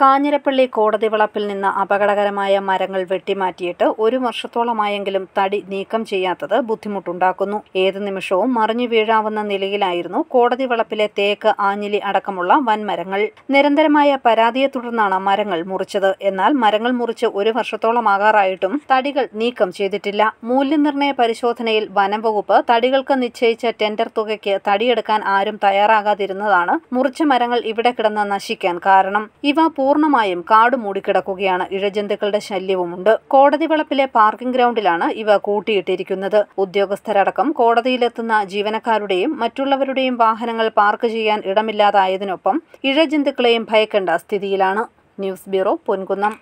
കാഞ്ഞിരപ്പള്ളി കോടതി വളപ്പിൽ നിന്ന് അപകടകരമായ മരങ്ങൾ വെട്ടിമാറ്റിയിട്ട് ഒരു വർഷത്തോളമായെങ്കിലും തടി നീക്കം ചെയ്യാത്തത് ബുദ്ധിമുട്ടുണ്ടാക്കുന്നു ഏത് നിമിഷവും മറിഞ്ഞു വീഴാവുന്ന നിലയിലായിരുന്നു കോടതി വളപ്പിലെ തേക്ക് ആഞ്ഞിലി അടക്കമുള്ള വൻമരങ്ങൾ നിരന്തരമായ പരാതിയെ തുടർന്നാണ് മരങ്ങൾ മുറിച്ചത് എന്നാൽ മരങ്ങൾ മുറിച്ച് ഒരു വർഷത്തോളമാകാറായിട്ടും തടികൾ നീക്കം ചെയ്തിട്ടില്ല മൂല്യനിർണയ പരിശോധനയിൽ വനം വകുപ്പ് തടികൾക്ക് നിശ്ചയിച്ച ടെൻഡർ തുകയ്ക്ക് തടിയെടുക്കാൻ ആരും തയ്യാറാകാതിരുന്നതാണ് മുറിച്ച മരങ്ങൾ ഇവിടെ കിടന്ന് നശിക്കാൻ കാരണം ഇവ പൂർണ്ണമായും കാട് മൂടിക്കിടക്കുകയാണ് ഇഴജന്തുക്കളുടെ ശല്യവുമുണ്ട് കോടതി വളപ്പിലെ പാർക്കിംഗ് ഗ്രൗണ്ടിലാണ് ഇവ കൂട്ടിയിട്ടിരിക്കുന്നത് ഉദ്യോഗസ്ഥരടക്കം കോടതിയിലെത്തുന്ന ജീവനക്കാരുടെയും മറ്റുള്ളവരുടെയും വാഹനങ്ങൾ പാർക്ക് ചെയ്യാൻ ഇടമില്ലാതായതിനൊപ്പം ഇഴജന്തുക്കളെയും ഭയക്കേണ്ട സ്ഥിതിയിലാണ് ന്യൂസ് ബ്യൂറോ പൊൻകുന്നം